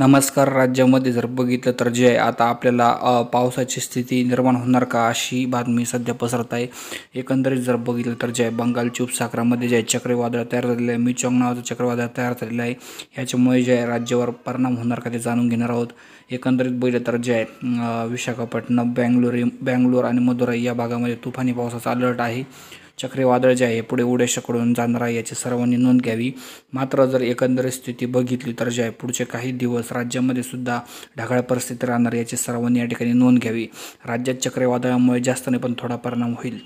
नमस्कार राज्यामध्ये जर बघितलं तर जे आता आपल्याला पावसाची स्थिती निर्माण होणार का अशी बातमी सध्या पसरत आहे एकंदरीत जर बघितलं तर जे चूप उपसागरामध्ये जे चक्रीवादळ तयार झालेलं आहे मिचॉंग नावाचं चक्रवादळ तयार झालेलं आहे ह्याच्यामुळे जे राज्यावर परिणाम होणार का ते जाणून घेणार आहोत एकंदरीत बघितलं तर जे विशाखापट्टणम बँगलोरी बँगलोर आणि मदुराई या भागामध्ये तुफानी पावसाचा अलर्ट आहे चक्रीवादळ जे आहे पुढे उडेशाकडून जाणार आहे याची सर्वांनी नोंद घ्यावी मात्र जर एकंदरीत स्थिती बघितली तर जे आहे पुढचे काही दिवस राज्यामध्ये सुद्धा ढगाळ परिस्थिती राहणार याची सर्वांनी या ठिकाणी नोंद घ्यावी राज्यात चक्रीवादळामुळे जास्त नाही पण थोडा परिणाम होईल